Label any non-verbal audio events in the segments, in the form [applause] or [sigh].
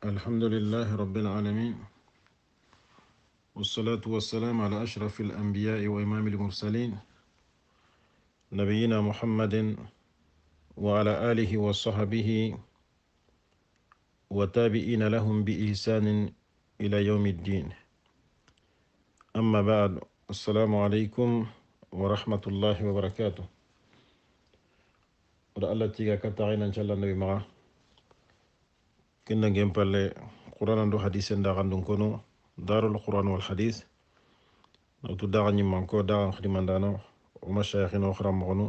الحمد لله رب العالمين والصلاة والسلام على أشرف الأنبياء وإمام المرسلين نبينا محمد وعلى آله وصحبه وتابعين لهم بإحسان إلى يوم الدين أما بعد السلام عليكم ورحمة الله وبركاته ورأى الله تيغا كتاعين إن شاء الله النبي معه kinnangen palle Quran ndo hadise ndaxan dun kono darul qur'an wal hadis nawtu daxa ñimmanko daxan xidimandano o masayaxino xaramoxonu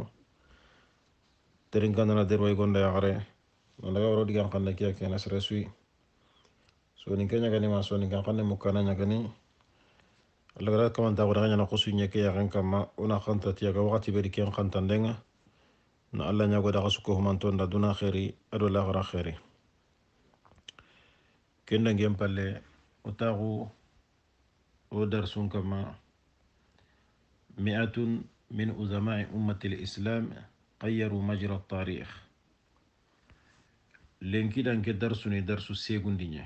terinkandana derway gonda yaxare nandaga woro ya digan xanne ke a kena sere so ni kenya ñagani ma sonin kan xanne mukkana ñagani alagara kamantaxudaxa ñana xusu ñeke yaxen kamma wona xantatiyaga waxati bedi ken ndenga na alla ñagodaxa sukko humantonda duna adu la gara kendangen palle o dar sun kama mi'atun min uzamai ummati Islam qayyaru majra tarikh lenkidanke darsuni darsu segundinya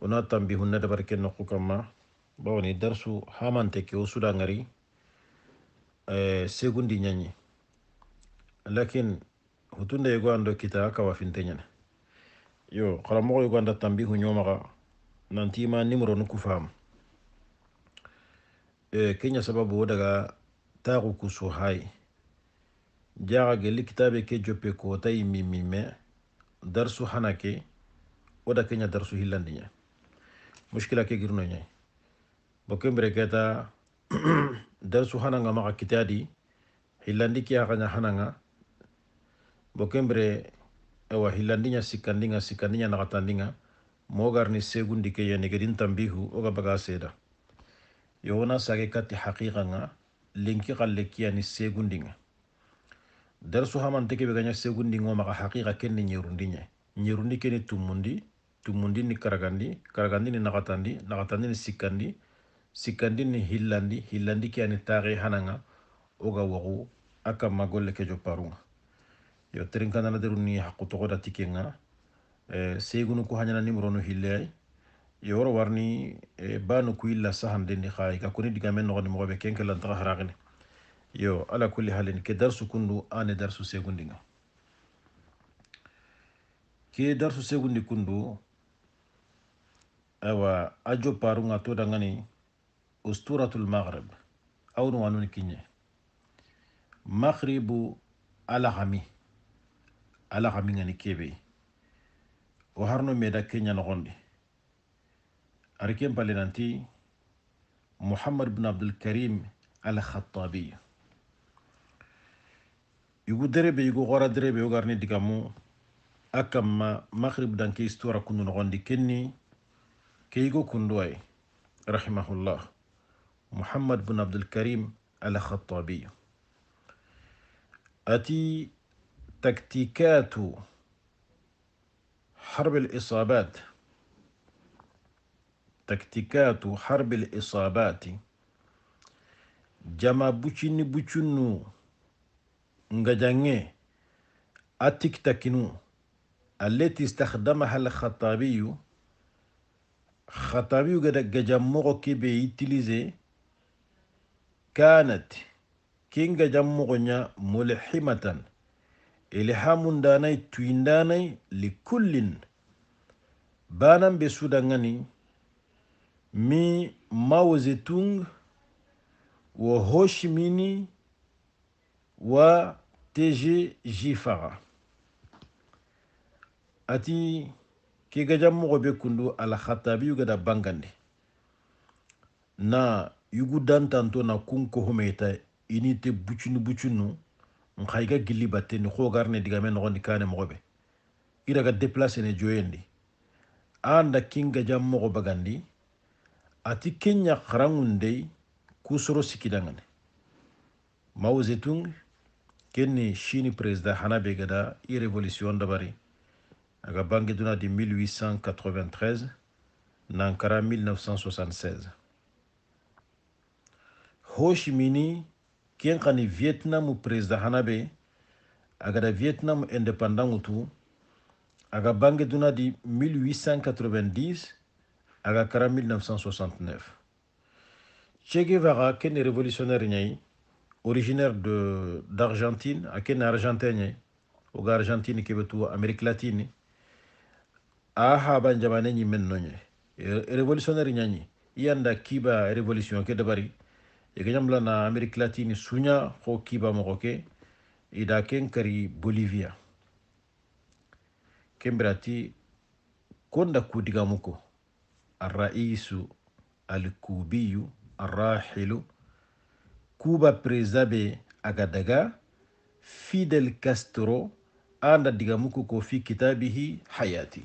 wona tambi hunna dabar ken kama bawani dar darsu hamante ke usuda ngari eh segundi ni lakin hutunde yego ando kita kawa finte yo karamɔgɔ yi ganda tambihu ɲɔmaga nantima nimero ni kufam e, eh, kenya sababu wo daga taku kusu hai jaga geli kitabe ke jope kota yi mimime darsu hana ke wo da kenya darsu hillandi muskila mushkila ke girno ñay bo kembere keta [clears throat] darsu hananga maga kitadi hillandi ke hakanya ya hananga bo ewa hilandinya sikandinya na katandinga mogar mogarni segundi ke yenegedin ya tambihu oga baga seda yona sage katti haqiqanga kallekia ni segundi nga darsu hamante beganya segundi nga. maka haqiqa kenni ñerundiñe ñerundi keni ni tumundi tumundi ni karagandi karagandi ni nakatandi nakatandi ni sikandi sikandi ni hilandi hilandi ke ani ya taxe hananga oga wagu a kanma ke jo parunga yo teren kanana derun ni hakku togoda tikenga e, seygunu ku hañana numéro nu hilley yoro warni e, banu ku illa sahandeni xaay ga kuni digamen noxoni moxoɓe kenke lantaxa haraxini yo ala kulli halin ke darsu kundu ane darsu segundinga ke darsu segundi kundu awa a jopparunga todangani usturatul maghrib awnu wanuni kinye maghribu alaxami ala xa ni kebe wo harno meda kenya noxondi ari ken nanti muhammad karim abdulkarim khattabi yugu derebe yugu gora derebe wo garini digamu a kanma maghrib danke histoire kundu noxondi kenni ke yigo kundu ay rahimahullah muhammad bin abdulkarim alkhatabi ati تكتيكات حرب الإصابات تكتيكات حرب الإصابات جما بوشيني بوشنو نغجانيه أتكتكنو التي استخدمها الخطابي خطابي قد جمعه كي بيتلزي كانت كين جمعه ملحمة ilhamun danai tuyin danai likullin banan be sudan gani mi mao zedong wa ho chi minh wa tg jifaga ati ke gajan mogo be kundu alhatabi yuga da bangande na yugu dantanto na kun kohometa ini te bucunu bucunu nxa i ga gilli batteni xo garne digame noxondi kane moxoɓe i raga déplacene joyendi a nda kingaja moxo bagandi ati kenya xarangundey ku soro sikidangane mao zetung ni chini président hanabe gada i révolution dabari aga bange duna di 1893 nankara 1976 hoshimini ken xani vietnam président hana be agada vietnamu indépendant tu aga bange duna di 1890 aga kara 1969 che guevara kene révolutionnaire ñayi originaire de d'argentine a kene argentin ñayi oga argentine kebe tu amérique latine a haban jamane ñi men no ñe révolutionnaire ñañi iyanda kiba révolution ke dabari yegejambla na amérique latine suña xo kiba moxo ke ida ken kari bolivia kembirati konda kudigamu ko arraisu alkubiyu arrahilu kuba président be aga daga fidel castro anda digamu ko ko fi kitabihi hayati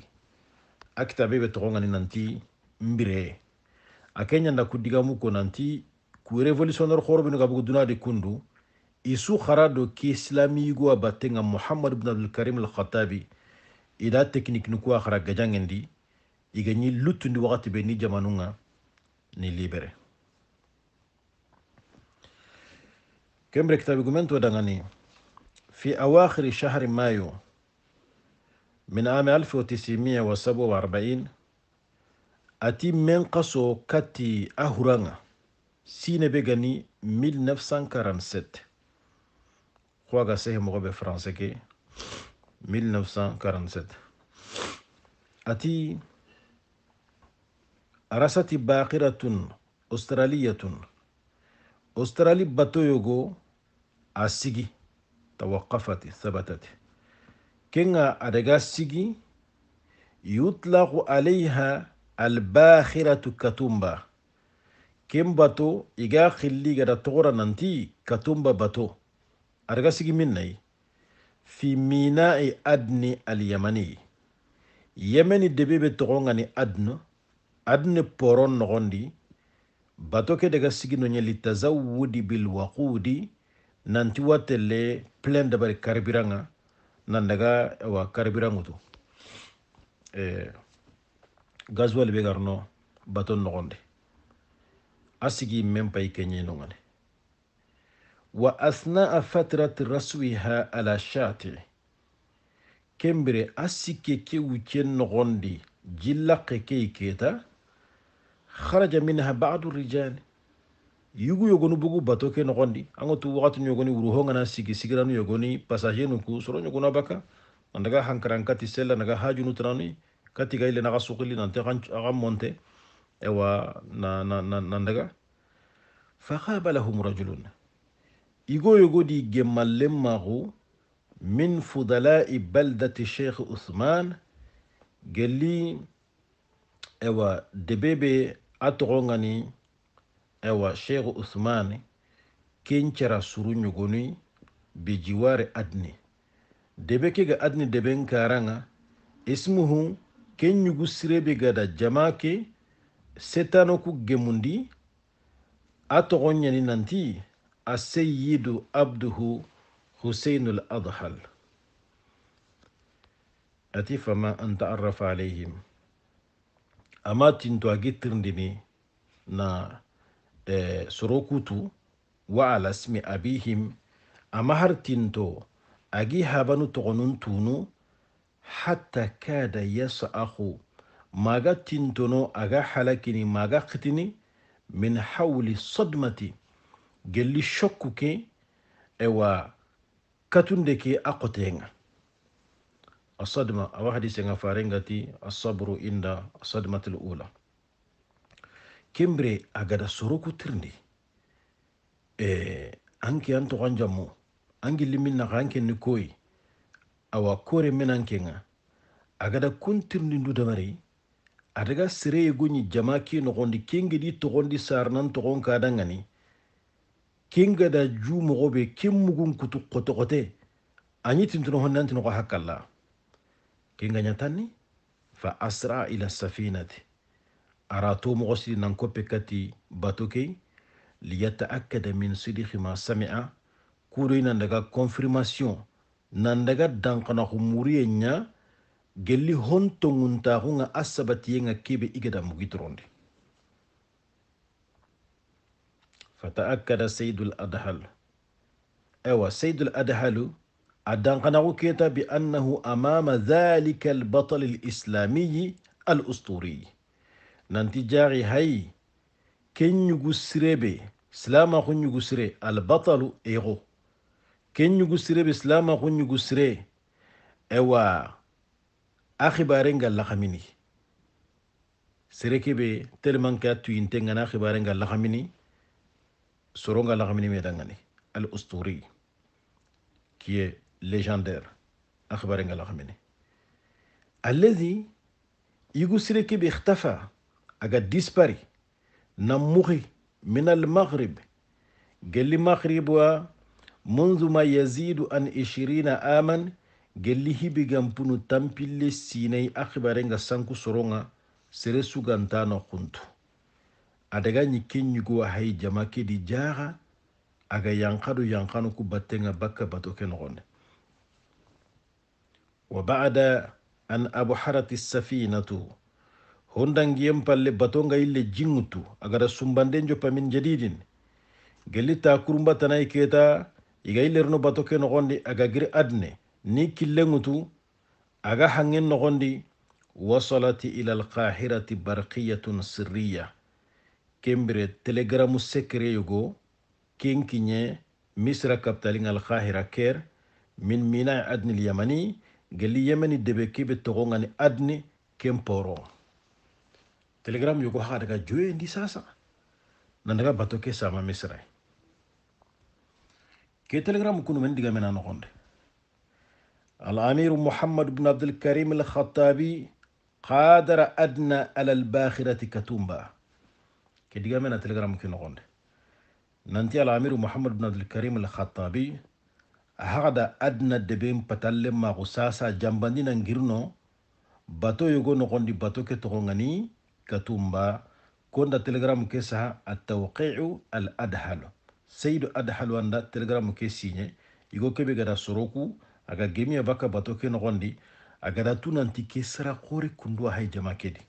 a kitabe be toxongani nanti mbire a ke ɲanda kudigamu ko nanti ku révolutionnaire xoroɓene ga duna dunade kundu isu xara do ki islami ke islamiyigo muhammad ibn abdul karim al alkhatabi ida technique ni ku xara gajangendi igañi luttundi wakati be ni jamanunga ni libéré kembre كمبرك تابيكومنت ودغني fi awakhir shahr mayo من عام 1947 أتي من قصو كتي أهرانا sine be gani 1947 ko ga sai mo be france ke 1947 ati arasati baqiratun australiyatun australi bato yogo a sigi tawaqafati thabatati kenga adaga sigi yutlaqu alayha albakhiratu katumba kembato iga khilli gada togora nanti katumba bato arga sigi minnai fi minai adni alyamani yemeni debe be togongani adno adni poron nogondi bato ke daga sigi nonya bil bilwaqudi nanti watele plein dabari karibiranga nan daga wa karibirangutu eh, gazwal be garno bato nogondi أسيجي من باي كيني نوغاني وأثناء فترة رسويها على شاتي كمبري أسيكي كي وكين نغندي جلق كي كيتا خرج منها بعض الرجال يوغو يوغونو بوغو باتو كي نغندي أنا تو وقت نيوغوني وروهو نغانا سيكي سيكرانو يوغوني باساجينو كو سرو نيوغونا باكا نغا هنكران كاتي سيلا نغا هاجونو تراني كاتي غايلي نغا سوقلي نانتي غام مونتي ewa na, na, na, na daga fahabalahum rajulun igo gemma gemmallen maxu min fudhalaa fudalai baldati sheekhi uthman gelli ewa debee be a toxongani ewa sheikh uthman kencara suru ɲogoni be jiware adni debe ke ga adni deben karanga ismuhu keen ɲugu sirebe gada jama ke setano ku gemundi a togo ɲani nanti a seyidu abduhu huseinu ladhal ati fama an taarrafa alayhim ama tinto a gittirindini na eh, sorokutu wa ala smi abihim ama har tinto agi habanu togonun tunu hatta kada yasahu maga tintono aga halakini maga khitini min hawli sadmati gelli shokku ke ewa katunde ke a qotenga asadma awa hadisenga farengati asabru inda asadmati lula kimbre agada soroku tirndi e anki an ganjamu angi an gilli min awa kore min nga agada kun ndu adaga sireyego ñi jama ke noxondi kengedi toxondi sarnan toxon kadangani da ju moxoɓe ken mugun kutu xote xote añi tintuno honde antinoxo hakkalla kengañatanni fa asra ila safinati ara to moxo sidi nan koppe kati bato key liyataakada min sidiki ma samia kudoy nan daga confirmation nan daga dankanaxu muriye ña gelli honto nguntaxunga a sabatiyenga kebe i gada mugitirondi fataakkada saydul adhal ايوا سيد الادهل ادان قناو كيتا بانه امام ذلك البطل الاسلامي الاسطوري ننتجاري هاي كن يغسربي سلاما كن يغسري البطل ايغو كن يغسربي سلاما كن يغسري ايوا akhibarenga lakhamini serekebe tellement ka tuyintenga na akhibarenga lakhamini soronga lakhamini medangani al usturi qui est légendaire akhibarenga lakhamini الذي يقول سيركب اختفى اجا ديسباري نمخي من المغرب قال لي مغرب منذ ما يزيد عن 20 عاما gelli hibi gampunu tampille sinai nga sanku soronga sere sugantano kuntu adaga nyikin ñugo hay jamake di jaaxa aga yankadu yankanu ku battenga bakka bato ke noxonde wa bada an safi safinatu hondangiyen palle bato batonga ile jingutu agada sumbanden jopamin jedidin gelli ta tanai keta iga yillerino bato ke aga giri adne ni kille ŋutu aga hangen nogondi wasalati ila alkahirati barqiyatun sirriya kembre telegramu sekere yugo kinkinye kiɲe misra ngal qahira ker min mina adni yamani gali yamani debe togongani adni Kemporo. telegram yugo haka daga ndi sasa nandaga bato sama misra ke telegram kunu men diga mena nogonde الأمير محمد بن عبد الكريم الخطابي قادر أدنى على الباخرة كتومبا كده من التلغرام ممكن نقول ننتي الأمير محمد بن عبد الكريم الخطابي هذا أدنى دبين بتلم ما غساسا جنبني ننجرنو باتو يغو دي باتو كتغنغني كتومبا كوندا تلغرام كيسها التوقيع الأدحل سيد أدحل واندا تلغرام كيسيني يغو كبه غدا سروكو aga gemiya baka bato ke nogondi tu nanti ke sara kore kundu ahay jama kedi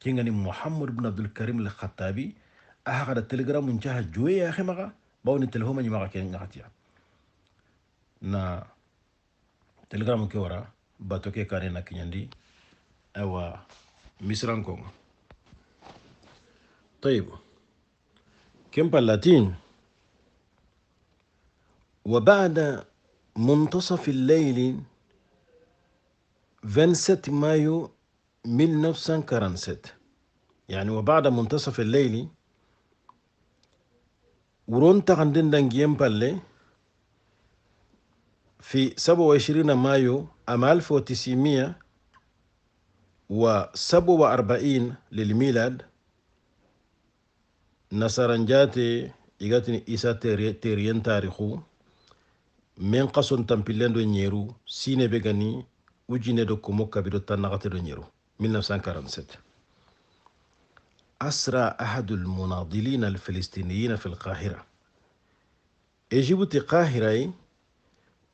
kengani muhammad ibn abdul karim al khattabi aha gada telegram unjaha joye ya khemaga ni telefoma nyima ke ngatiya na telegram ke wara bato ke kare na kinyandi awa misran kongo طيب كم بلاتين وبعد منتصف الليل 27 مايو 1947 يعني وبعد منتصف الليل ورونت تغندن دنجيم بالي في 27 مايو عام 1947 للميلاد نصرانجاتي يغتني إيسا تيريان تاريخو men kason tampillen e do ñeeru sine be gani ujune do komo kabido tannaxate do ñeeru 1947 asra ahadu lmunadilina alfilistiniyina fi lqahira égypte qahiray e,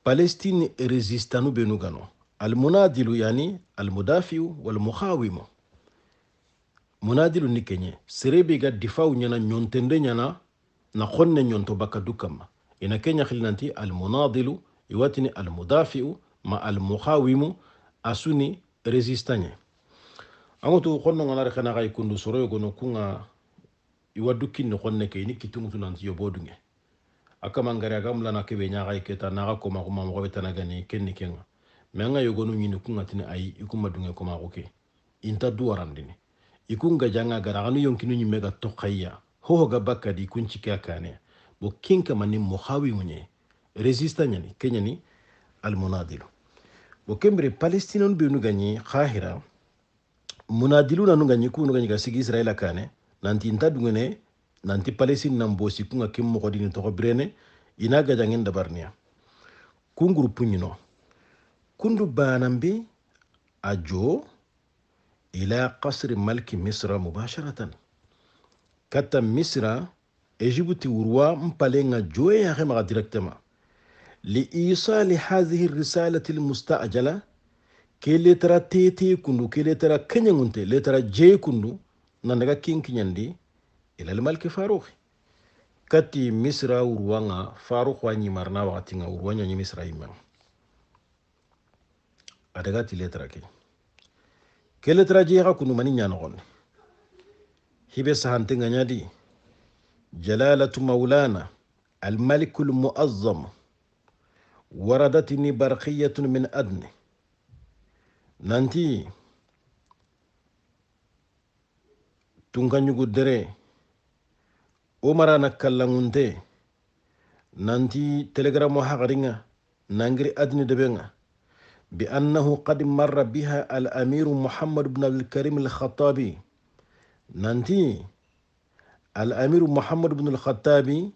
palestine resistanu benu gano almunadilu yani almudafiu walmuhawimu munadilu ni kenye serebe ga difau ñana ñontende ñana na xonne ñonto bakka du kamma ina kenya xilnanti almunadilu iwatini almudafiu ma almuhawimu asuni resistañe angutu xonnonganari xena xay kundu soroyogono kunga iwa dukkinni xonne ke ini kittungutu nanti yobodunge a kamangari aga mulana kebe ñaxay keta naxa komaxuma moxoɓe tanagani kenni kenga me anga yogonu ñini kunga tini ayi ikuma dunge komaxu ke inta duwarandini ikun gajanga gara xanu yonkinu ñimme ga toxayya hoho ga bakka di a kaneya bo kinka mani mohawi ŋuɲe resista ɲani ke ɲani almunadilu bo kembire palestinanu benu gaɲi hahira munadilu nanu gaɲi kunu gaɲi ka sigi israila kane nanti nta dungene nanti palestine nan bosi kunga kin mogodini togo birene ina gajangen dabarniya kun gurupu ɲino kundu banan be a jo ila kasri malki misra mubasharatan katta misra Egypte urwa mpalenga joe ya hema directement liisali hadhihi risalati almustajala ke letara tete kundu ke letara kenyangunte letara je kundu nandaga kinkinyandi ilal malki farukhi kati misra urwanga faruk wa nyimarna wakati misra imang adaga ti ke ke letara je ha kundu mani nyanogon hibe sahante nganyadi جلالة مولانا الملك المؤظم وردتني برقية من أدن ننتي تنغنيو قدري أمرانا كلمون دي ننتي تلغرامو حقرين ننغري أدنى دبين بأنه قد مر بها الأمير محمد بن الكريم الخطابي ننتي alamiru muhammad bnu alkhatabi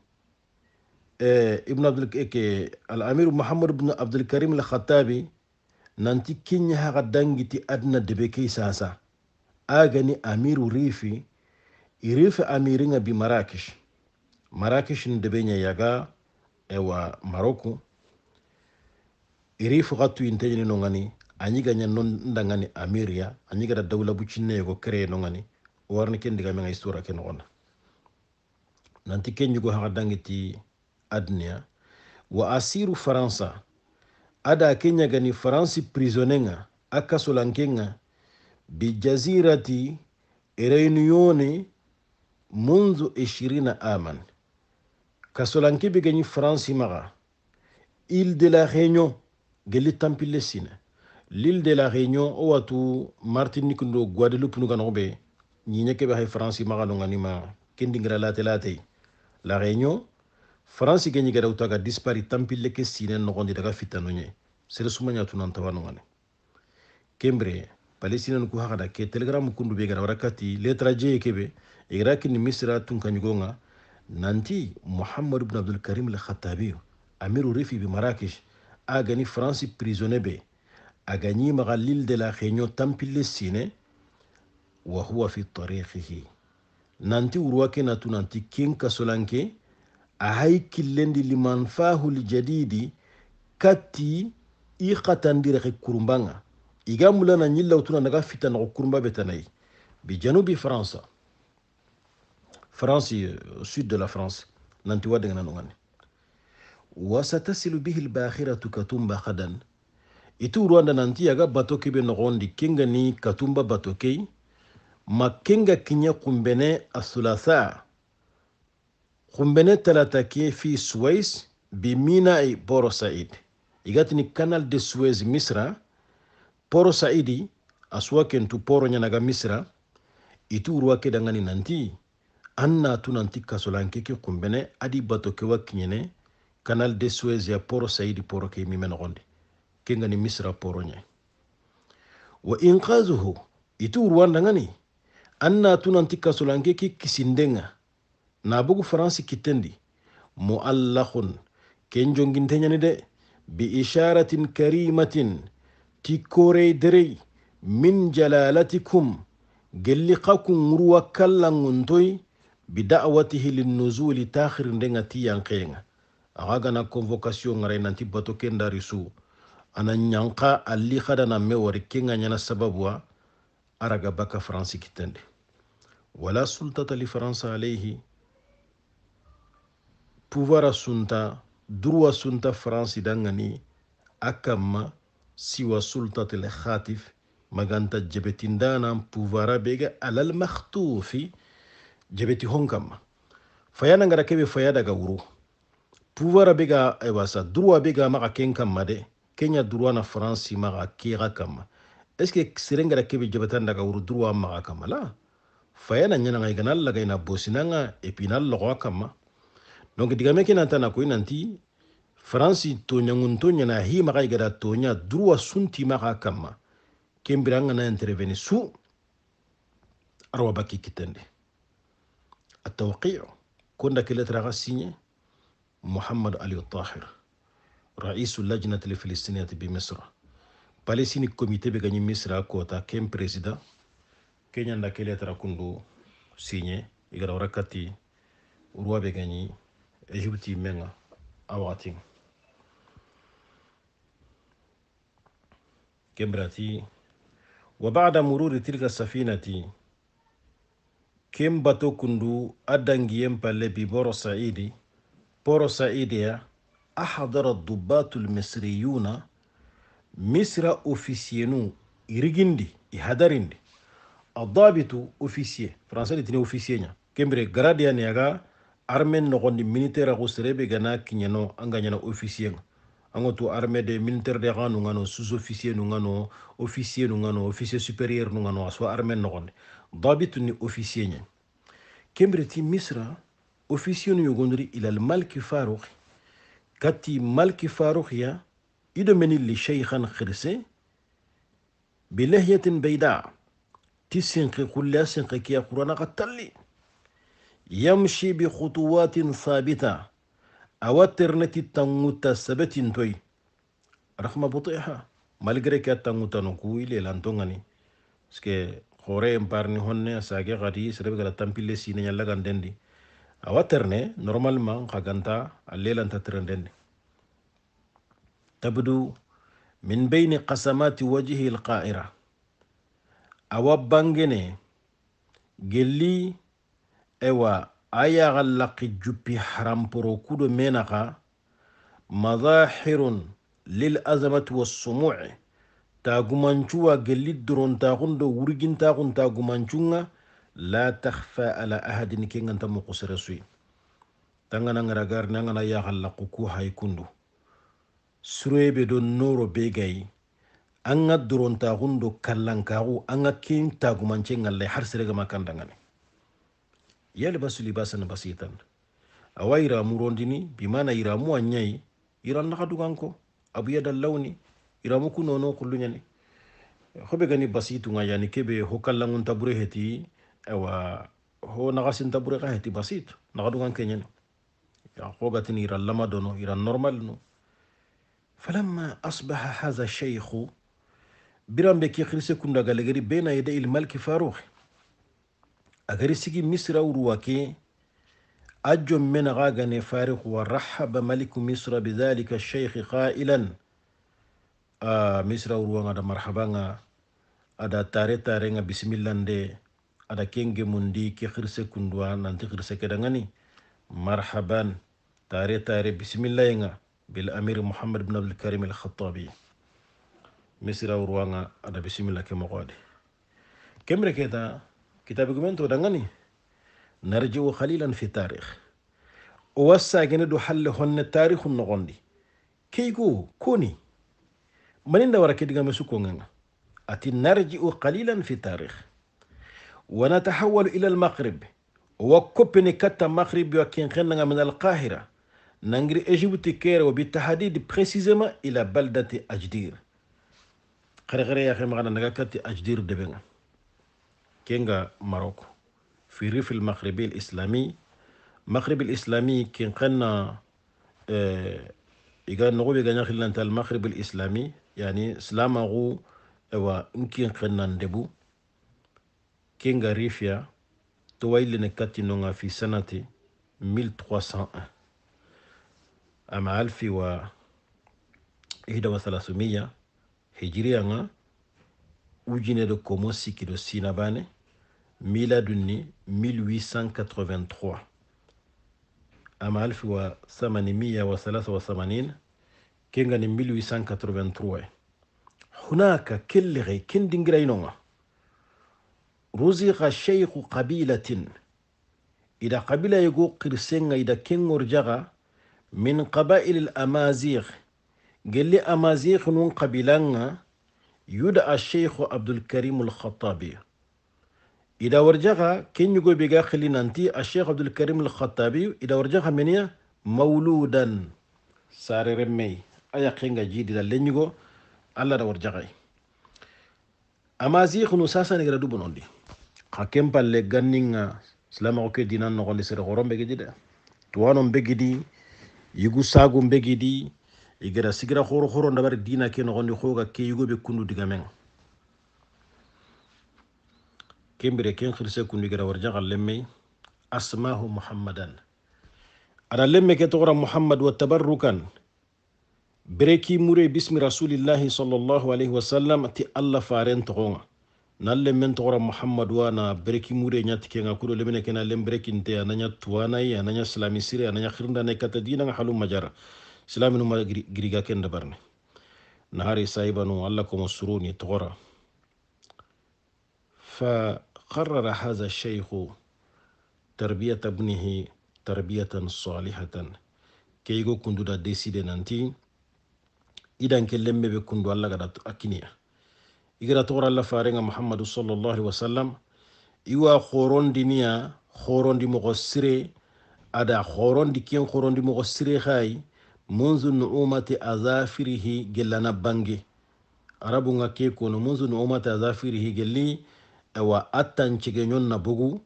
ibn abdulke alamiru muhammad bnu abdulkarim alkhatabi nanti kinya haka dangiti adna debe kei sasa agani amiru rifi irifi amiringa bi marakish marakish ni debe yaga ewa maroko irifu gatu intejini nongani anyiga nya nondangani amiria anyiga da dawla bucinne yego kere nongani warni kendiga menga istura ke nanti ke ñugo haxa dangiti aduniya wa asiru faransa ada ke ñagani faransi prisonenga a kasolankenga bi jazirati reuniyone munzu ishirina aman kasolanke be gañi faransi maxa ile de la réunion gelli tampille sine l'île de la réunion o watu martinique ndo guadeloupe nu be ñiñe keɓe xay faransi maxa nonganima ke late latey la réunion faransi ke ñiga dawtaga tampil le kessine no nogondi daga tu sere sumañatunan tawanogane kembre palestinian ku hakada ke telegram kundu be gara warakati letra j kebe iraki ni misra tun kanyugonga nanti muhammad ibn abdul karim al khatabi amiru rifi bi marrakesh a gani france prisonnier be a gani maga de la réunion tampille sine wa nanti urwake natu nanti ken kasolanke ahay killendi limanfahu ljadidi katti i xatandirexi kurumbanga iga mulana ñillawtuna naga fita fitanaxu kurumba betanayi bi janubi france france euh, sud de la france nanti wa degananongani wasatasilu bihi lbakhiratu katumba hadan itu urwanda nanti yaga bato kebe noxondi ni katumba batokei makinga kinya kumbene asulasa kumbene talata ke fi suwais biminai boro e said igatini kanal de suez misra poro saidi asuwa kentu poro nyanaga misra itu uruwa ke dangani nanti anna tu nanti kasolanke ke kumbene adi bato kewa kiɲene canal de suez ya poro saidi poro ke mime nogondi ke ngani misra poro nye wa inkazuhu itu uruwa dangani an na tunanti kasolanke ki kisindenga na bugu faransi kitendi muallahun ken jonginteñani de bi isharatin karimatin ti korey derey min jalalatikum gelli kakun ruwa kallanguntoy bida'watihi linnuzuli tahirindenga ti yankenga axa gana convocation ŋaray nanti bato ken dari su ana ɲanka alli hadana me wari kenga ɲana sababuwa araga baka faransi kitendi wala sultata li faransa alayhi puwara sunta durwa sunta faransi dangani a siwa sultat l khatif maganta jebetindanan puwara bege alal makhtufi jebeti hon kanma faya kebe faya daga wuro puwara bega ewasa eh, durwa bega maga ken kanma de kenya durwa na faransi maga kega kanma est ce que serengara kebe jebetan daga wuro maga la fayana ñananga i gana laga ina e bosinanga et puis ina loxo a kanma donc digame ke nantana koy nanti faransi toñangunto ñana himaxa i gada toña durwa suntimaxa kanma kembiranga na interveni su arwa baki kitende التوقيع كنا كلت رغسيني محمد علي الطاهر رئيس اللجنة الفلسطينية بمصر بالسيني كوميتي بغني مصر كوتا كم بريزيدان keñanda ke letara kundu signé igara wara kati urwa be gani égypte menga a wakatinga كمرتي وبعد مرور تلك السفينة كم باتو كندو أدنجيم بالبي بورو سعيدي بورو سعيديا أحضر الضباط المصريون مصر أوفيسينو إرجندي إهدرندي adabitu officier français tini officier nya kembere grade ya nyaga armée nogondi militaire ko serebe gana kinyano anga nyana officier nga ango to de militaire de ganu ngano sous officier nu ngano officier nu ngano officier supérieur nu ngano so armée nogondi dabitu ni officier nya kembere ti misra officier nu yogondri ilal malki farukh kati malki farukh ya ido menili shaykhan khirse بلهية بيداء ti sinki kulle sinki kiya qur'ana ka talli yamshi bi khutuwatin thabita awatirnati tanguta sabatin toy rahma butiha malgré ka tanguta no ku ile lantongani parce que khore emparni honne sage gadi sere gala tampille sine nyalla gandendi awaterne normalement khaganta allelanta trendendi تبدو من بين قسمات وجهه القائره awa bangene gelli ewa ayaga laki juppi haramporo kudo menaka madahirun lil azamati wassumu'i tagumancuwa gelli dorontaxundo wurgintaxun tagumancunga la taxfa ala ahadin ke nganta moxo sere suyi tangana ngara garni angana yaxallaku ku haykundu surebe do noro be gayi an ga durontaxun do kallankaxu an ga ken tagumance ŋallay har seregama kandangani yalibasu libasan basitan awaira iramu bimana iramu a ɲayi iran naxa duganko abuyada lawni iramu ku nono kulluɲani hobe gani basitunga yani kebe ho kallanŋunta heti awa ho naxasinta bure xa heti basit naxa dugan keɲani xogatini iran lama dono iran normal nu فلما أصبح هذا الشيخ biran be ki كندا غالغري galagari bena الملك فاروخ اغري سيكي مصر sigi misra أجم من غاغن فاروخ ورحب ملك مصر بذلك الشيخ قائلا آه مصر وروانا مرحبا أدا تاري تاري بسم الله دي أدا كينج مندي كي خرس كندوان أنت خرس كدغني مرحبا تاري تاري بسم الله بالأمير محمد بن عبد الكريم الخطابي مسيرة وروانا أنا بسيملا كم قادي كم ركيدا كتاب جمنتو دعاني نرجع خليلا في التاريخ واسع جندو حل هون التاريخ النقدي كيكو كوني من إن دورك دعما سكوننا أتي نرجع قليلا في التاريخ ونتحول إلى المغرب وكوبني كتا مغرب وكين خننا من القاهرة نجري إجيبتي كير وبالتحديد بريسيزما إلى بلدة أجدير خري خري يا أخي معنا نجاكتي أجدير دبنا كينغا ماروكو في ريف المغرب الإسلامي المغرب الإسلامي كين قلنا ااا إيجا نقول بيجا نخلنا المغرب الإسلامي يعني سلام غو و يمكن قلنا ندبو كينغا ريفيا توايل نكاتي نونغا في سنة 1301 أما ألفي و 1300 هجري أنا أوجيني دو كومو سيكي دو سيناباني ميلا دوني 1883 أما ألف و ثماني مية و ثلاثة و ثمانين كينغاني 1883 هناك كلغي كن دنجري نونا روزيغا شيخ قبيلة إذا قبيلة يقول قرسينغ إذا كينغور جغا من قبائل الأمازيغ قال لي أمازيخ نون قبيلان يدعى الشيخ عبد الكريم الخطابي إذا ورجعها كن يقول بيقا خلينا أنتي الشيخ عبد الكريم الخطابي إذا ورجعها منيا مولودا ساري رمي أيا قينغا إذا لن يقول الله ورجعها أمازيغ نون ساسا نقرأ دوبنون دي قاكم بالي غنينغا silama ko keddinan nogonde sere horon ɓe gidi de tuwanon ɓe gidi yigu sagum igara sigira khoro khoro ndabar dina ke no gondi khoga ke yugo be kundu diga men kembere ken khirse kundu igara warja galle asmahu muhammadan ada lemme ke togora muhammad wa tabarrukan بريكي موري باسم رسول الله صلى الله عليه وسلم تي الله فارن تغونا نال من تغرى محمد وانا بريكي موري نيات كينا كولو لمن كينا لم بريكي انتي انا نيات وانا انا نيات سلامي سيري انا نيات خيرنا نيكات حلو مجارة silaminuma giriga ken dabarne نهاري سايبا وعلكم السرون تغرى فقرر هذا الشيخ تربية ابنه تربية صالحة كي يقول كندو دا ديسيدي نانتي إذا كان لم يبقى كندو الله قد أكنيا إذا تغرى الله فارغ محمد صلى الله عليه وسلم إيوا خورون دينيا خورون دي مغسري أدا خورون دي كين خورون دي مغسري خاي منذ نعومة أظافره جلنا بانجي أربو كيكون منذ نعومة أظافره جلي أوا أتان شجنون نبوغو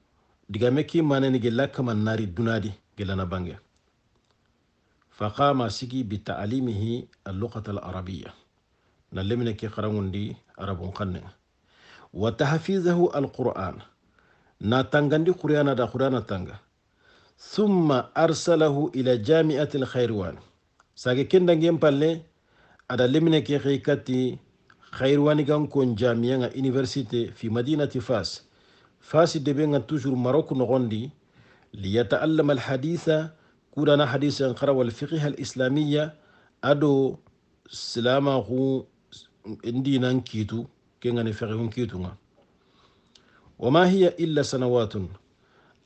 ديغامكي مانني جلا كمان ناري دونادي جلنا بانجي فقام سيجي بتعليمه اللغة العربية نلمنا كي قرون دي عرب قنن وتحفيظه القرآن ناتنغندي قرآن دا قرآن تنغ ثم أرسله إلى جامعة الخيروان sage kendangen palle aɗa lemine ke xey katti xayir wanigan kon jamiyaga université fi madinati fas fasi deɓega toujours marok noxondi liyataallama alhaditha kudana hadisen xara walfiqiha alislamiya aɗo silamaxu ndinan kiitu kengani fexihun kiituga wama hiya illa sanawatun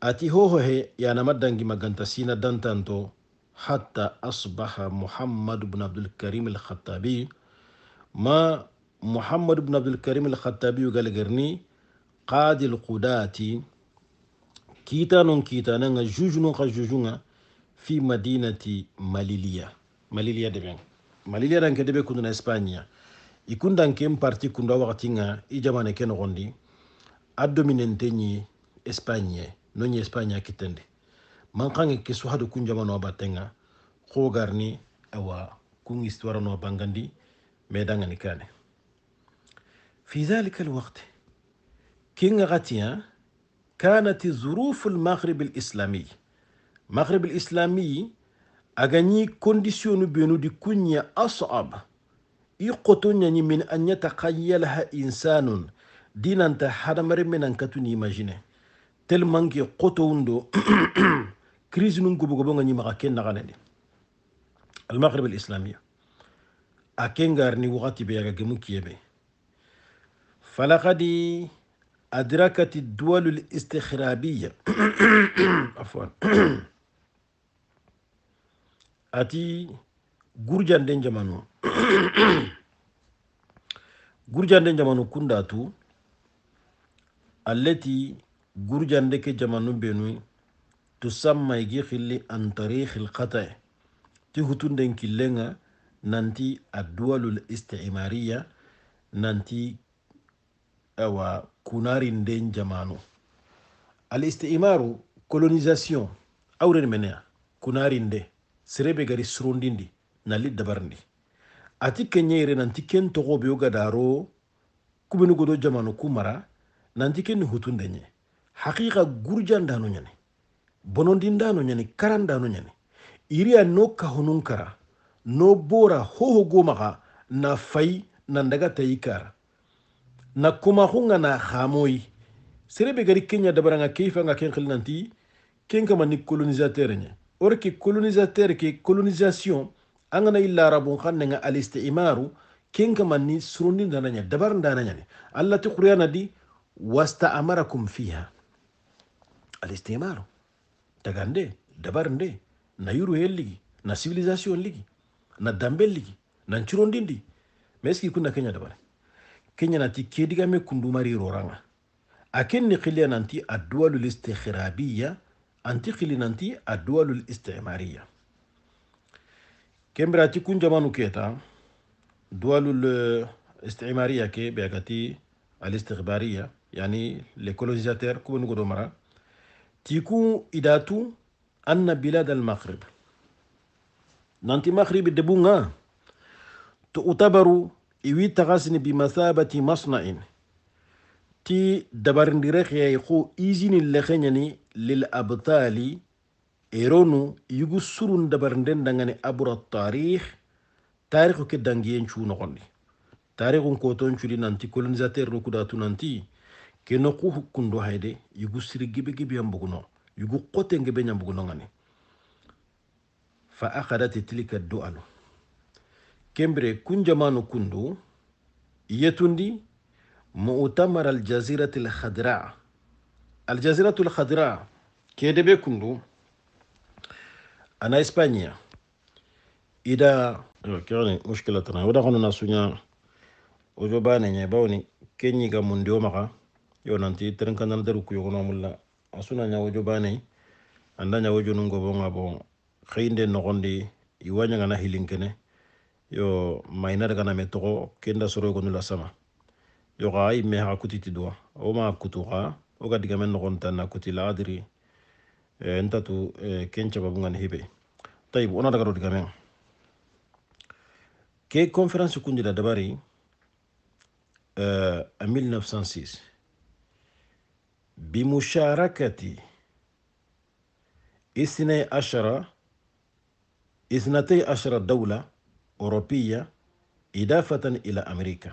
ati hohohe yanama dangi maganta sina dantanto حتى أصبح محمد بن عبد الكريم الخطابي ما محمد بن عبد الكريم الخطابي قال قرني قاد القداة كيتان كيتان جوجن جوجن في مدينة ماليليا ماليليا دبين ماليليا دان كدبي كنا إسبانيا يكون دان كم بارتي كنا وقتنا إجمعنا كنا غندي أدوميننتني إسبانيا نوني إسبانيا كتندي man kange هادو so hado kun jamano batenga ko garni awa kun istwara no bangandi medanga nikane في ذلك الوقت كين غاتيا كانت ظروف المغرب الإسلامي المغرب الإسلامي أغني كونديسيون بينو دي كونيا أصعب يقطن من أن يتخيلها إنسان دينا تحرمر من أن كتن يماجينه تل مانكي قطون دو crise nun gobo gobo ngani maka ken naga nende al maghrib al islamiya aken garni wakati be yaga gemu kiyebe فلقد أدركت الدول الاستخرابية عفوا أتي gurjan den jamanu gurjan den jamanu kundatu allati gurjan deke jamanu benui تسمى يجيخ اللي عن طريق القطع تهتون دين كلنا ننتي الدول الاستعمارية ننتي أو كونارين دين جمانو الاستعمار كولونيزاسيون أورن منها كونارين دي سربي غري سروندين دي نالي دبرن دي ati kenyere nanti ken togo be oga daro kubenu godo jamanu kumara nanti ken hutundenye haqiqa gurjan danu nyane bonondindano ñani dano ñani iriya no kahunun kara no bora hohogo maxa na fai na ndagatayi kara na kumaxunga na xamoyi serebe gari kenya dabara dabaranga keifanga ken xilinanti ken kama ni colonisateur ñe or ke colonisateur ke colonisation angana i larabun xan nenga alistimaru ken kama ni surundindana ña dabar ndana ñani allah ti xuriyana di wasta amarakum fiha alistimaru dagande dabarnde na yuruhel ligi na civilisation ligi na dambel ligi nan curondin di mais kenya dabare kenya nati kedigame kundumari roranga akenni xile nanti adduwalu listikhrabiya anti xili nanti adduwalu listimariya kembirati kun jamanu keta duwalu listimariya eh, ke beagati alistikhbariya yani les colonisateurs تيكو إداتو أن بلاد المغرب نانتي مغرب الدبونغا تعتبر إوي تغاسن بمثابة مصنع تي دبر ندريخ يخو إيزين اللخيني للأبطال إيرونو يجو سرون دن ندندنغاني أبرا التاريخ تاريخو كدنجيين شو نغني تاريخو كوتون شو نانتي كولونيزاتير نكوداتو نانتي keno ku hukkundo hayde yugu siri gibe gibe yambuguno yugu qote ngebe nyambuguno ngani fa akhadat tilka du'alu kembre kun jamanu kundu yetundi مؤتمر الجزيرة الخضراء الجزيرة الخضراء كيدي بيكوندو أنا إسبانيا إذا كيعني مشكلة تنا ودا غنو ناسونيا وجباني نيباوني كيني غا مونديو مغا yo nanti tren kanal ku yogono mulla asuna nya wojo bane anda nya wojo nungo bonga bon khinde nogondi iwanya ngana hilinkene yo mainar kana metogo kenda soro ko nula sama yo gai me ha kutiti dua o ma kutuga o ga diga men nogon na kutila adri e ntatu e kencha babungan hibe tayib ona daga ro diga men ke conference kundi da dabari euh, en 1906 بمشاركة اثني عشر اثنتي عشر دولة أوروبية إضافة إلى أمريكا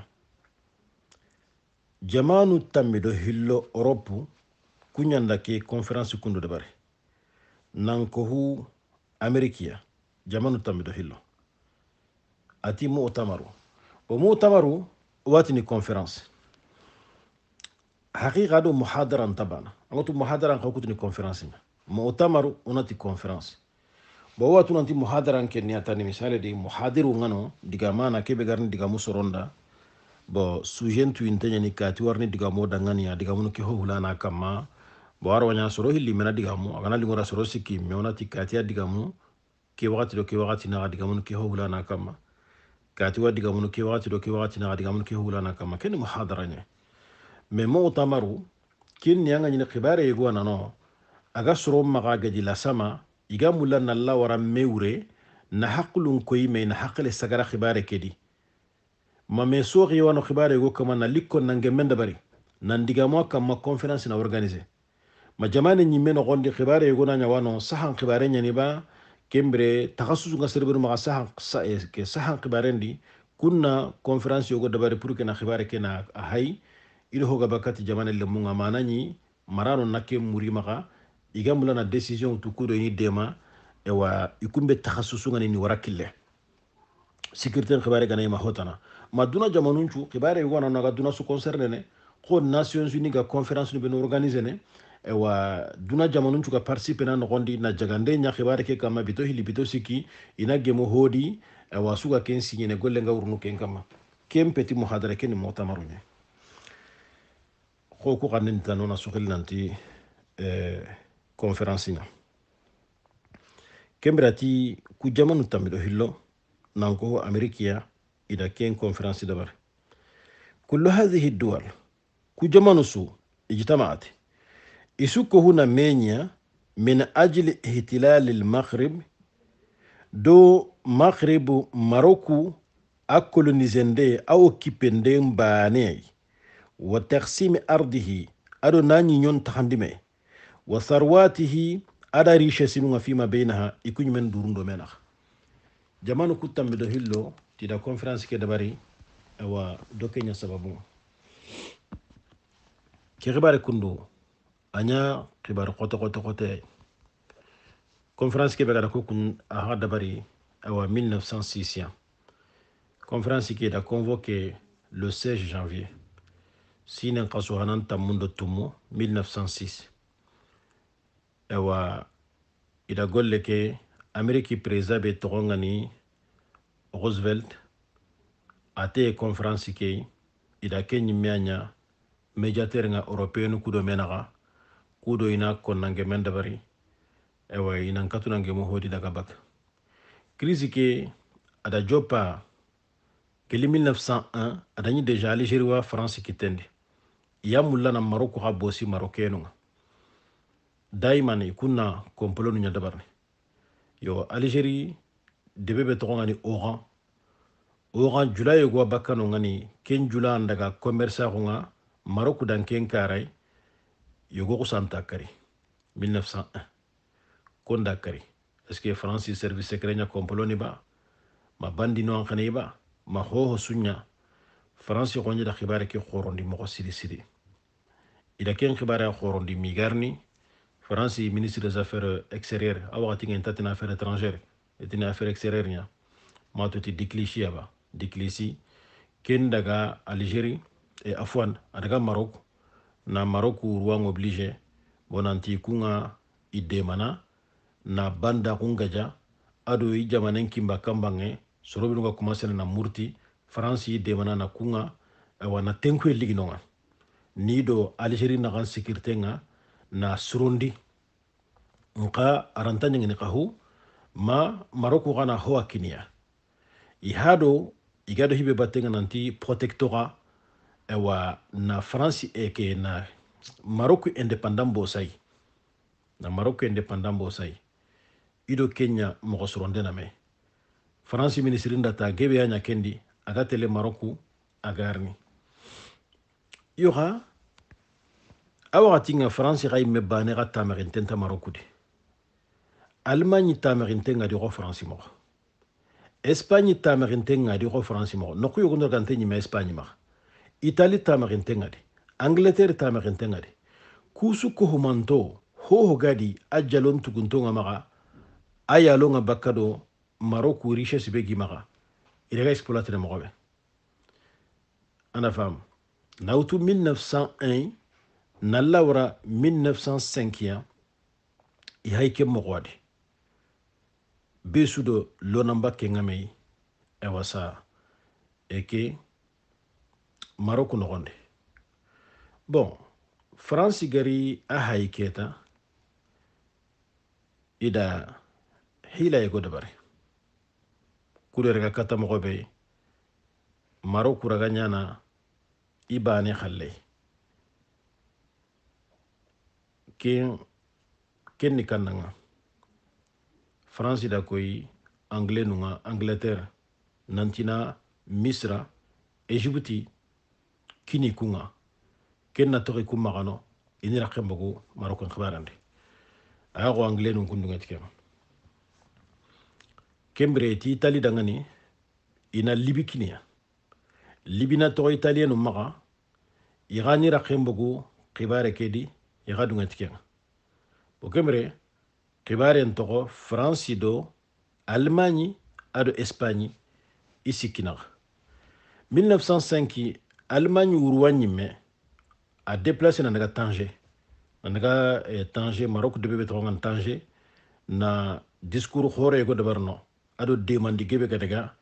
جمان التمدو هلو أوروبو كن يندكي كونفرانس كندو دباري نانكوهو أمريكيا جمان التمدو هلو أتي مؤتمرو ومؤتمرو واتني كونفرانس haqiqa ɗo mo hadaran tabana agotu mo hadaran ka kutuni conférence ma mo o tamaru onati conférence bo watu nanti mo hadaran ke niyatani misale di mo hadiru ngano diga mana keɓe garni diga mu soronda bo sujet tuyinteñani kati warni diga mo danganiya diga munu ke hohulana kamma bo arwaña soro hilli mena diga mu agana lingora soro sikki me onati katiya diga mu ke wakati do ke wakati naga diga munu ke hohulana kamma kati wa diga munu ke wakati do ke wakati naga diga munu ke hohulana kamma kene mo hadarañe mais mo tamaru kin ni anga nyina khibare yego nano aga soro maga gaji la iga mulla nalla wara mewre na haqlun koy me na haqle sagara khibare kedi ma me soxi wano khibare yego kama na likko nange menda bari nan diga mo na organiser ma jamane ñimme no gondi yego nanya wano sahan khibare nyani kembre takhassusu nga serbero maga sahan eh, ke kunna conférence yogo dabari pour ke na khibare ke na hay ido hoga bakati jamane le munga manani marano nake muri maka igamula na decision tukuro ni dema ewa ikumbe takhassusu ngani ni warakille securitaire khibare ganay ma hotana ma jamanunchu khibare wana naga duna su concerne ne ko nations unies ga conférence ni ben organiser ne ewa duna jamanunchu ga participe na nogondi na jagande nya khibare ke kama bito hili bito siki ina gemo hodi ewa suga ken signe golle urnu ken kama kem peti muhadara motamaru ne ko ku xannin tanona soxil nanti conférence na kembirati ku jamanu tambido hillo nanko amerikia ida ken conférence dabar kullu hadhihi duwal ku jamanu su ijtamaat isuko huna menya min ajli ihtilal al-maghrib do maghribu maroku akolonizende aokipende mbaaneyai وتقسيم أرضه أدو ناني نيون تخندمي وثرواته أدا ريشة سنونا فيما بينها إكوني من دورون دومينخ جمانو كتام بدو هلو تيدا كونفرانس كي دباري أوا دوكينيا سببون كي غباري كندو أنا كبار قوتا قوتا قوتا كونفرانس كي بغادا كوكون أها دباري أوا 1906 كونفرانس كي دا كونفوكي لو 16 جانفيه sinen kaso hanan tammundo tummo 1906 ewa ida golle ke ameriki président be togon gani roosevelt ate ye conférence ke ida ke ñimme a ɲa médiateur nga européenu kudo menaxa kudo ina konnange men dabari ewa inan katunange mo hodi daga bak crise ke ada jopa keli 1901 adañi déjà algérie wa france kittendi na maroko ha bosi marokeno ga daiman i kunna kompolonu ɲa dabarni yo algeri debe be togo oran oran oxan go yegowa bakkano gani ken jula an daga commerçaxu ga marok dan ken karay yo go santa kari 1901 konda kari est ce que france service secret ɲa kompoloni ba ma bandi no xene i ba ma xooxo sunya france xoñeda xibare ke xorondi moxo sidi sidi ida ken xibara xorondi migarni france ministre des affaires extérieures ah, a waxati ngen tatina affaire étrangère etini affaire extérieure ña matoti diclichi aba diclici ken daga algérie e afouane a daga maroc na maroc ruwan obligé bonanti kunga i demana na banda kun gaja ado i jamanen kimba kambange sorobinu ga kumasene na murti france i demana na kunga awa na tenkuye liginonga nido do algérie naxan sécurité nga na surundi nka aranta ñangini xahu ma maroku xana howa kiniya kinia ha do i ga do hibe battenga nanti protectora ewa na france eke na maroku indépendant bosay na maroku indépendant bosay ido kenya moxo suronde na me france ministre ndata gebe ya ñakendi aga tele maroku agarni yoxa a waxatinga france xa yimme bane xa tamaxinten ta marokudi allemagne tamaxinten adi xo france moxo espagne tamaxinten adi xo france moxo noqu yogondorgante ñime espagne maxa italie tamaxinten adi angleterre tamaxinten adi kusu kohumanto hoho gadi a jalon tuguntonga maxa a yalonga bakka do maroku richesse be gi i daga exploitene moxoɓe ana faamu Naoutou 1901, na Laura 1905 i hayke mogoade besudo lonamba kengamei e wasa eke maroku nogonde bon fransi gari a keta ida hila go dabare kurerega kata mogobe marok kuraga ñana ibani halle ken kenni kannanga france da koy anglais nunga angleterre nantina misra égypte kini kunga ken na toxi kun maxano ini e raqen bogu marocain xibarandi aya ko anglais nun kundungeti ken kembire ti itali dangani ina e libi libina italien ou maxa Irani xenbogu xibare kedi ixa dungatikenga bo kemere xibaren France ido do ad ado espagne i sikkinaxa 1905 alemagne wuruwa a déplacé na naga tanger na eh, tanger maroc de be toxongan tanger na discours de dabarno ado demandi gebe ga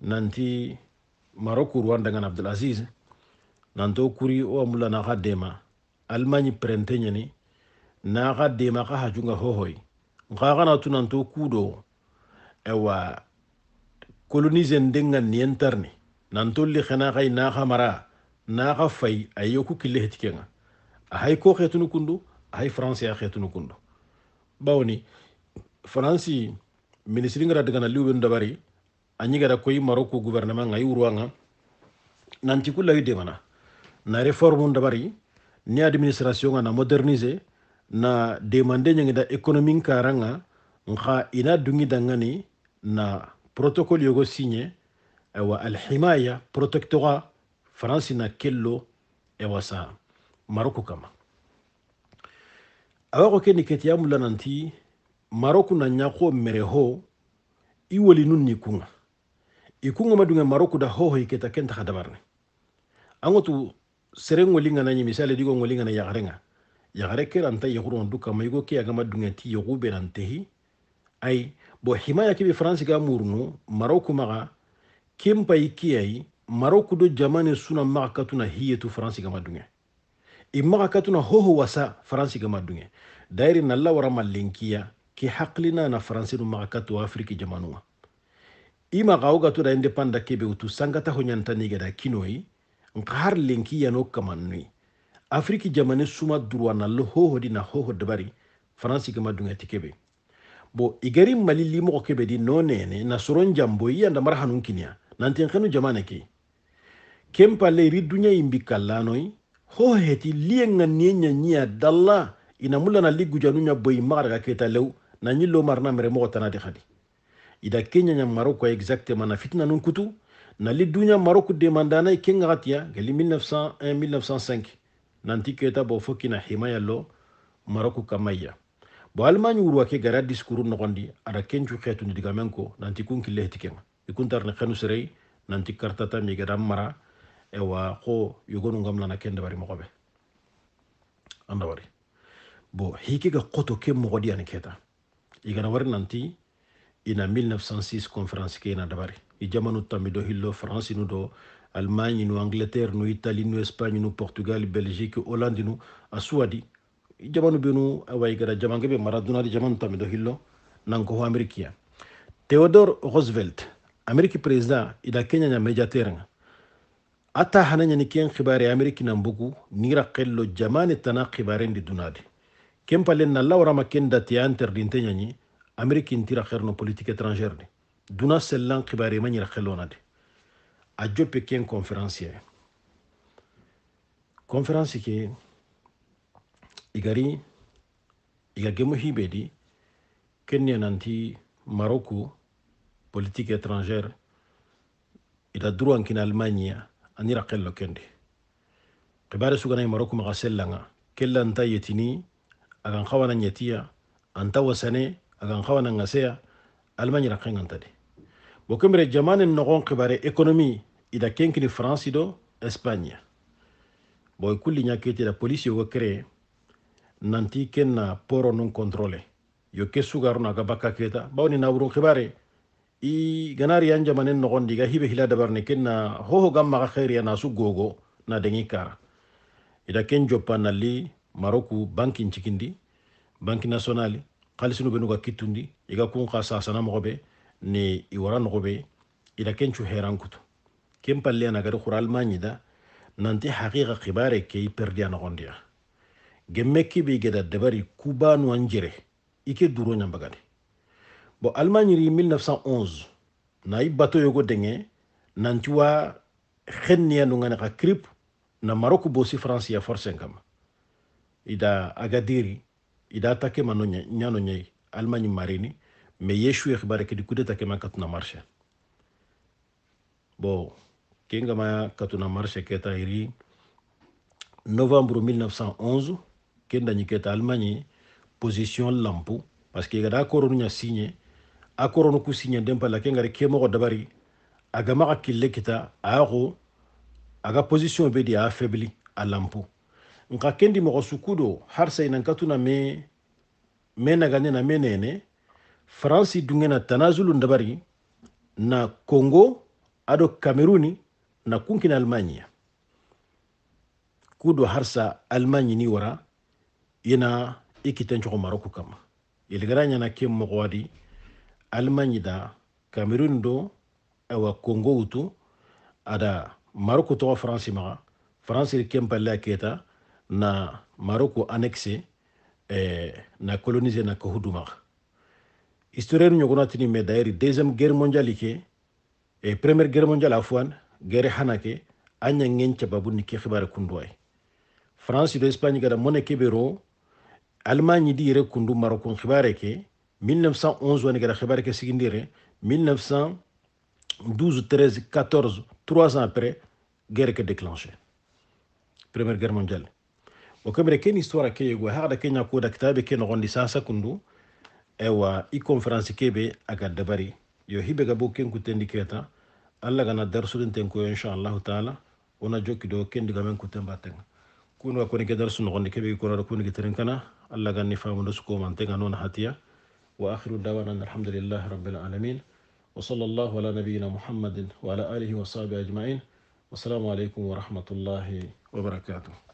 nanti maroku rwanda ngana abdulaziz nanto kuri o mulla dema Almani prente ñani naxa dema xa hajunga hohoy nxa xana nanto kudo ewa colonise ndengan niyen tarni nantolli xena xay mara naxa fay a yoku kille hetkenga ahay ko xetunu kundu ahay france a ya xetunu kundu bawni france ministre ngara dagana dabari anyigara koy maroko gouvernement ngay wurwanga nanti kula yu demana na reforme ndabari ni administration nga na moderniser na demande ñangi da économique karanga nga ina dungi dangani na protocole yogo signé ewa alhimaya protectorat france na kello ewa sa maroko kama awako ke ni ketiyamu lananti maroko na ñako mere ho i kunga ikunga madunga maroku da hoho iketa kenta khadabarne angotu serengo linga na misale digo ngolinga na yagarenga yagare kera anta yaguro nduka maigo ke agama dunga ti yagube nantehi ay bo himaya kibe france ga murno maroku maga kempa ikiyai maroku do jamane suna maga katuna hiye tu france ga madunga maga katuna hoho wasa france ga madunga dairi nalla wara malinkiya ki haqlina na france no maga katu afriki jamanunga ima xawga tuda indépenda kebe utu sangata hoñantanigeda kinoyi nka har lenki yano kamannoyi afriki jamane suma durwa nallo hohodi na hoho dabari faransi gama dungati kebe bo igari mali limoxo kebe di no nene na soron jamboyi mara hanun kiniya nanten xenu jamane ke kempalle iri dunya yimbi kallanoyi hoho heti liyen ga niye ɲaɲiya dalla ina mullana li gujanu ɲa boyi maxaraga keta lew na ɲillo marna mere moxo tanadi xadi ida kenya nya maroko exactement na fitna nun kutu na li dunya maroko de demandana ke ngatiya gali 1901 1905 nanti keta bo fokina himaya lo maroko kamaya bo almani wurwa ke gara diskuru no gondi ada kenju xeetu ndi diga men ko nanti kun kille heti kenga ikun tarni xenu serey nanti kartata mi gada mara ewa xo yogonu ngam lana ken dabari moxoɓe anda andawari bo hikiga xoto ke moxodi an keta igana wari nanti ina 1906 conference ke ina dabari i jamanu tammi do hillo france nu do allemagne nu angleterre nu italie nu espagne nu portugal belgique hollande nu a suwadi i jamanu benu awayi gada jamange be maradona di jamanu tammi do hillo nanko ho amerikiya theodore roosevelt ameriki président ida kenya nya médiateur nga ata hananyani ken xibare ameriki nan bugu nira xello jamane tana xibarendi dunadi kempalen na lawrama ken datiya interdinte ɲaɲi امريكي انتيرا خير نو بوليتيك اترانجير دي دونا سلان خباري ماني رخلونا دي اجو بكين كونفرانسي كونفرانسي كي ايغاري ايغا جيمو هيبي دي كنيا نانتي ماروكو بوليتيك اترانجير إلى دروان كين المانيا اني رخلو كندي قبارة سوغانا ماروكو مغا سلانا كلا انتا يتيني اغان خوانا نيتيا انتا وساني agan xawana ngasea almagne rakan gantadi bo kembre jamane nogon xibare économie ida kenkini france do espagne boy kulli ña ketida police yogo créé nanti kenna poro non contrôlé yo ke sugaruna ga bakka keta bawni nawurun xibare i ganari yan jamane nogondi ga hibe hila dabarne kenna hoho gam maxa xeeriya na su gogo na dengi kara ida ken joppa nalli maroku bankin cikindi banki nationali khalisinu benu ga kitundi iga kun kha sasana mogobe ni iwara nogobe ila kencu heran kutu ken palle na gari khura almañida nanti haqiqa khibare ke i perdi a nogondiya gemme kibe geda dabari kubanu an jere ike duro ñambagani bo almañiri 1911 na i bato yogo denge nanti wa xenniya nungani xa krip na maroku bosi france ya forcen kama ida agadiri ida take mano ñano ñayi allemagne marini mais yeshuye xibare kedi kudeta ke ma katuna marché bon ma katuna marché keta iri novembre 1911 ken dañi keta allemagne position lampu parce que gada accord nu ña signé accord ku signé den pala ke ngari kemoxo dabari aga maxa kille kita a aga position be di a a lampu nka kendi mogo sukudo harsa ina nkatuna me me nagane na me nene faransi dungena tanazulu ndabari na kongo ado kameruni na kunkina almania kudo harsa almani ni wara ina ikiten cogo maroku kama iligara ɲana ke mogo adi almani da kameruni do awa kongo wutu ada maroku togo faransi maga faransi ri ken palla keta na Maroc et eh, na et na ko hudumaxa historien dit que la deuxième guerre mondiale ke la eh, première guerre mondiale à guerre hana ke a ñangen cababu ni ke xibare france et espagne gada mone keɓe ro allemagne di yere kundu marokon xibare ke 1911 wani gada xibare ke sigindire 1912 13 14 3 ans après guerre ke déclenché première guerre mondiale وكبر كين استوارا كي يقوى هذا كين يقود كتاب كين غن لسانسا كندو ايوا اي كونفرنس كي بي اكا دبري يو هيبي غابو كين كوتين ديكيتا الله غانا درسو دين ان شاء الله تعالى ونا جوكي دو كين دي غامن كوتين باتين كون وا كوني كدرسو نغن كي بي كون ركوني كترين كنا الله غاني فامو نسكو مانتين انون حاتيا واخر دعوانا الحمد لله رب العالمين وصلى الله على نبينا محمد وعلى اله وصحبه اجمعين والسلام عليكم ورحمه الله وبركاته